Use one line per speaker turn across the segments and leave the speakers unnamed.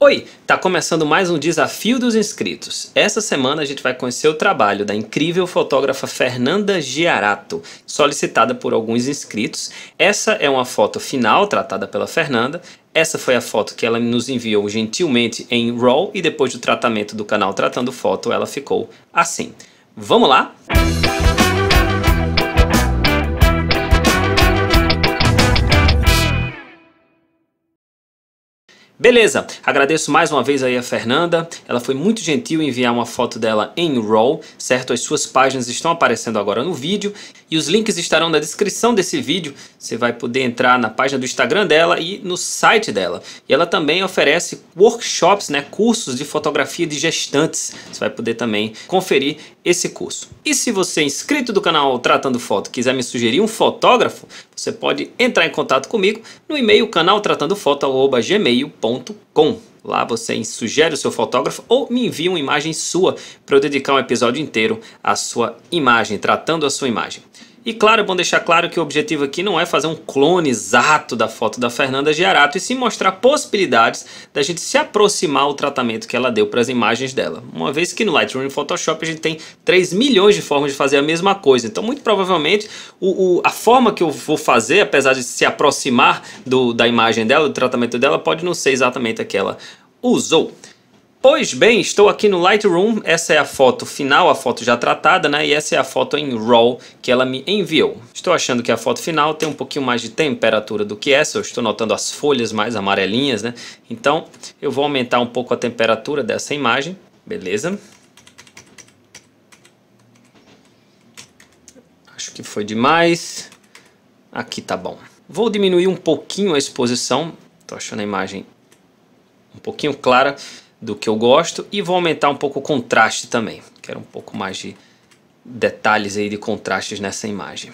Oi, tá começando mais um desafio dos inscritos. Essa semana a gente vai conhecer o trabalho da incrível fotógrafa Fernanda Giarato, solicitada por alguns inscritos. Essa é uma foto final tratada pela Fernanda. Essa foi a foto que ela nos enviou gentilmente em RAW e depois do tratamento do canal Tratando Foto, ela ficou assim. Vamos lá? Música Beleza, agradeço mais uma vez aí a Fernanda, ela foi muito gentil em enviar uma foto dela em RAW, certo? As suas páginas estão aparecendo agora no vídeo e os links estarão na descrição desse vídeo, você vai poder entrar na página do Instagram dela e no site dela. E ela também oferece workshops, né, cursos de fotografia de gestantes, você vai poder também conferir esse curso. E se você é inscrito do canal Tratando Foto quiser me sugerir um fotógrafo, você pode entrar em contato comigo no e-mail canaltratandofoto.gmail.com. Lá você sugere o seu fotógrafo ou me envia uma imagem sua para eu dedicar um episódio inteiro à sua imagem, tratando a sua imagem. E claro, é bom deixar claro que o objetivo aqui não é fazer um clone exato da foto da Fernanda Giarato e sim mostrar possibilidades da gente se aproximar ao tratamento que ela deu para as imagens dela. Uma vez que no Lightroom e Photoshop a gente tem 3 milhões de formas de fazer a mesma coisa, então muito provavelmente o, o, a forma que eu vou fazer, apesar de se aproximar do, da imagem dela, do tratamento dela, pode não ser exatamente aquela usou. Pois bem, estou aqui no Lightroom, essa é a foto final, a foto já tratada, né? E essa é a foto em RAW que ela me enviou. Estou achando que a foto final tem um pouquinho mais de temperatura do que essa, eu estou notando as folhas mais amarelinhas, né? Então, eu vou aumentar um pouco a temperatura dessa imagem, beleza? Acho que foi demais. Aqui tá bom. Vou diminuir um pouquinho a exposição, estou achando a imagem um pouquinho clara do que eu gosto e vou aumentar um pouco o contraste também. Quero um pouco mais de detalhes aí de contrastes nessa imagem.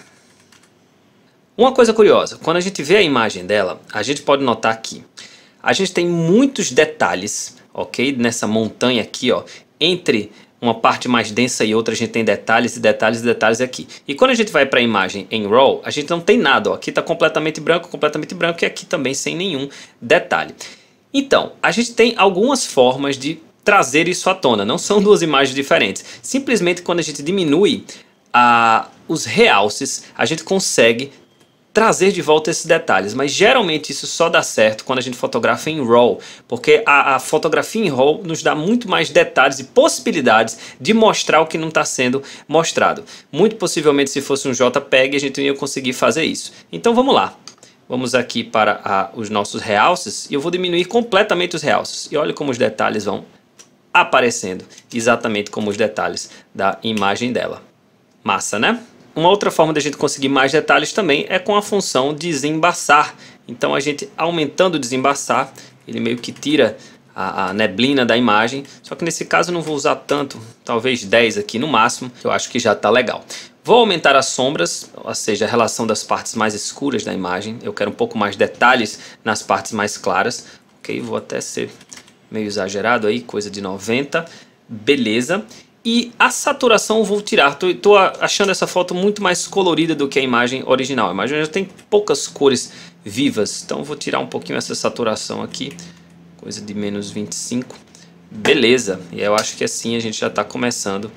Uma coisa curiosa, quando a gente vê a imagem dela, a gente pode notar aqui. A gente tem muitos detalhes, ok? Nessa montanha aqui, ó, entre uma parte mais densa e outra, a gente tem detalhes e detalhes e detalhes aqui. E quando a gente vai para a imagem em RAW, a gente não tem nada. Ó. Aqui está completamente branco, completamente branco e aqui também sem nenhum detalhe. Então, a gente tem algumas formas de trazer isso à tona, não são duas imagens diferentes. Simplesmente quando a gente diminui a, os realces, a gente consegue trazer de volta esses detalhes, mas geralmente isso só dá certo quando a gente fotografa em RAW, porque a, a fotografia em RAW nos dá muito mais detalhes e possibilidades de mostrar o que não está sendo mostrado. Muito possivelmente se fosse um JPEG a gente não ia conseguir fazer isso. Então vamos lá, Vamos aqui para a, os nossos realces e eu vou diminuir completamente os realces. E olha como os detalhes vão aparecendo, exatamente como os detalhes da imagem dela. Massa, né? Uma outra forma de a gente conseguir mais detalhes também é com a função desembaçar. Então a gente aumentando o desembaçar, ele meio que tira a, a, neblina da imagem. Só que nesse caso eu não vou usar tanto, talvez 10 aqui no máximo, que eu acho que já está legal. Vou aumentar as sombras, ou seja, a relação das partes mais escuras da imagem. Eu quero um pouco mais detalhes nas partes mais claras. Ok, vou até ser meio exagerado aí, coisa de 90. Beleza. E a saturação vou tirar. Estou achando essa foto muito mais colorida do que a imagem original. A imagem já tem poucas cores vivas, então vou tirar um pouquinho essa saturação aqui. Coisa de menos 25. Beleza. E eu acho que assim a gente já está começando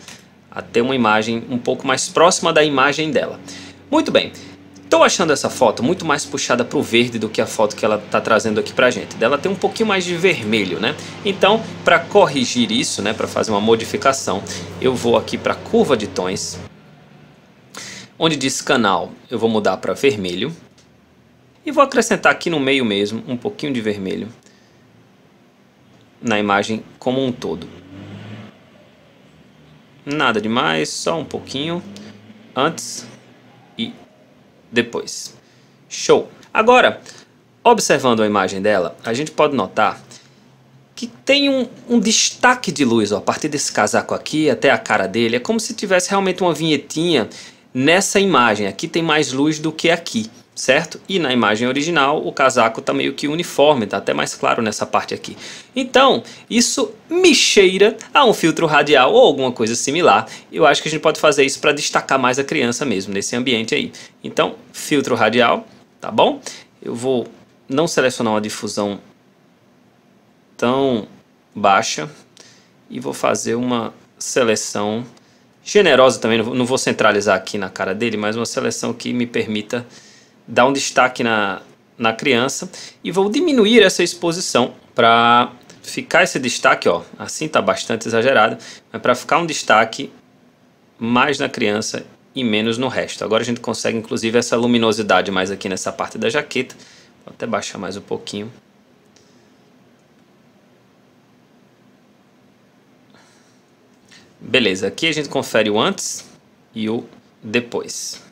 a ter uma imagem um pouco mais próxima da imagem dela. Muito bem, estou achando essa foto muito mais puxada para o verde do que a foto que ela está trazendo aqui para a gente. Dela tem um pouquinho mais de vermelho, né? Então, para corrigir isso, né, para fazer uma modificação, eu vou aqui para a curva de tons, onde diz canal, eu vou mudar para vermelho. E vou acrescentar aqui no meio mesmo um pouquinho de vermelho na imagem como um todo nada demais, só um pouquinho antes e depois. Show! Agora, observando a imagem dela, a gente pode notar que tem um, um destaque de luz ó, a partir desse casaco aqui até a cara dele. É como se tivesse realmente uma vinhetinha nessa imagem. Aqui tem mais luz do que aqui certo? E na imagem original o casaco está meio que uniforme, está até mais claro nessa parte aqui. Então, isso me cheira a um filtro radial ou alguma coisa similar. Eu acho que a gente pode fazer isso para destacar mais a criança mesmo, nesse ambiente aí. Então, filtro radial, tá bom? Eu vou não selecionar uma difusão tão baixa e vou fazer uma seleção generosa também, não vou centralizar aqui na cara dele, mas uma seleção que me permita dar um destaque na, na criança e vou diminuir essa exposição para ficar esse destaque, ó, assim está bastante exagerado, mas para ficar um destaque mais na criança e menos no resto. Agora a gente consegue inclusive essa luminosidade mais aqui nessa parte da jaqueta. Vou até baixar mais um pouquinho. Beleza, aqui a gente confere o antes e o depois.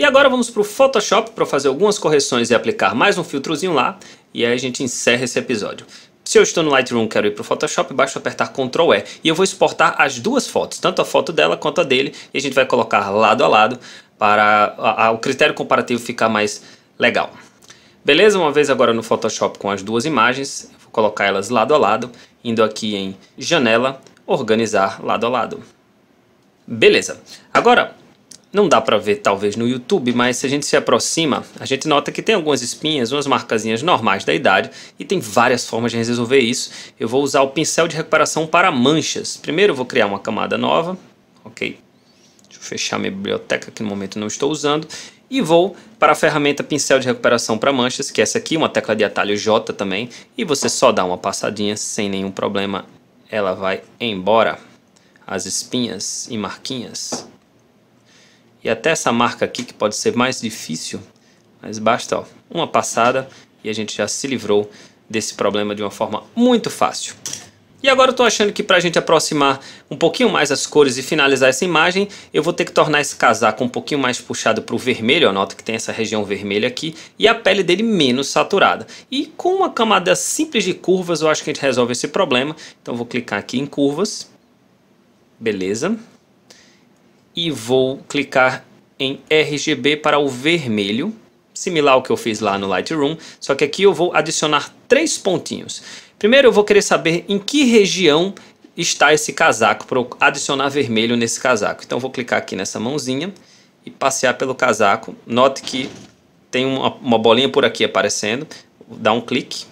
E agora vamos para o Photoshop para fazer algumas correções e aplicar mais um filtrozinho lá. E aí a gente encerra esse episódio. Se eu estou no Lightroom e quero ir para o Photoshop, basta apertar Ctrl E e eu vou exportar as duas fotos, tanto a foto dela quanto a dele, e a gente vai colocar lado a lado para a, a, o critério comparativo ficar mais legal. Beleza? Uma vez agora no Photoshop com as duas imagens, vou colocar elas lado a lado, indo aqui em Janela, Organizar lado a lado. Beleza. Agora, não dá para ver talvez no YouTube, mas se a gente se aproxima, a gente nota que tem algumas espinhas, umas marcazinhas normais da idade e tem várias formas de resolver isso. Eu vou usar o pincel de recuperação para manchas. Primeiro eu vou criar uma camada nova, ok? Deixa eu fechar minha biblioteca que no momento não estou usando. E vou para a ferramenta pincel de recuperação para manchas, que é essa aqui, uma tecla de atalho J também. E você só dá uma passadinha sem nenhum problema, ela vai embora. As espinhas e marquinhas e até essa marca aqui que pode ser mais difícil, mas basta ó, uma passada e a gente já se livrou desse problema de uma forma muito fácil. E agora eu estou achando que para a gente aproximar um pouquinho mais as cores e finalizar essa imagem, eu vou ter que tornar esse casaco um pouquinho mais puxado para o vermelho, eu que tem essa região vermelha aqui, e a pele dele menos saturada. E com uma camada simples de curvas, eu acho que a gente resolve esse problema. Então vou clicar aqui em curvas, beleza e vou clicar em RGB para o vermelho, similar ao que eu fiz lá no Lightroom, só que aqui eu vou adicionar três pontinhos. Primeiro eu vou querer saber em que região está esse casaco, para adicionar vermelho nesse casaco. Então vou clicar aqui nessa mãozinha e passear pelo casaco. Note que tem uma, uma bolinha por aqui aparecendo, dá um clique,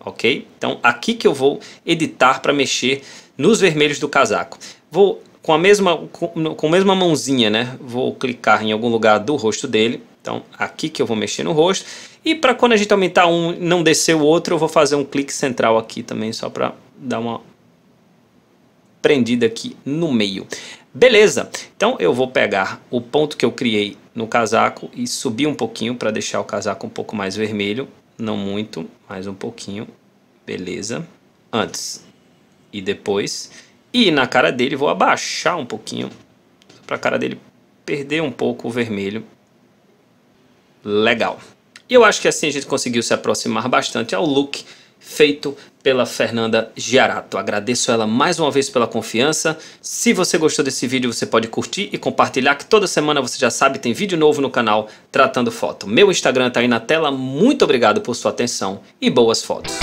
ok? Então aqui que eu vou editar para mexer nos vermelhos do casaco. Vou com a mesma, com, com a mesma mãozinha, né? Vou clicar em algum lugar do rosto dele. Então, aqui que eu vou mexer no rosto. E para quando a gente aumentar um não descer o outro, eu vou fazer um clique central aqui também, só para dar uma prendida aqui no meio. Beleza, então eu vou pegar o ponto que eu criei no casaco e subir um pouquinho para deixar o casaco um pouco mais vermelho. Não muito, mais um pouquinho. Beleza. Antes e depois. E na cara dele vou abaixar um pouquinho para a cara dele perder um pouco o vermelho. Legal. E eu acho que assim a gente conseguiu se aproximar bastante ao look feito pela Fernanda Giarato. Agradeço ela mais uma vez pela confiança. Se você gostou desse vídeo, você pode curtir e compartilhar, que toda semana você já sabe, tem vídeo novo no canal tratando foto. Meu Instagram está aí na tela. Muito obrigado por sua atenção e boas fotos.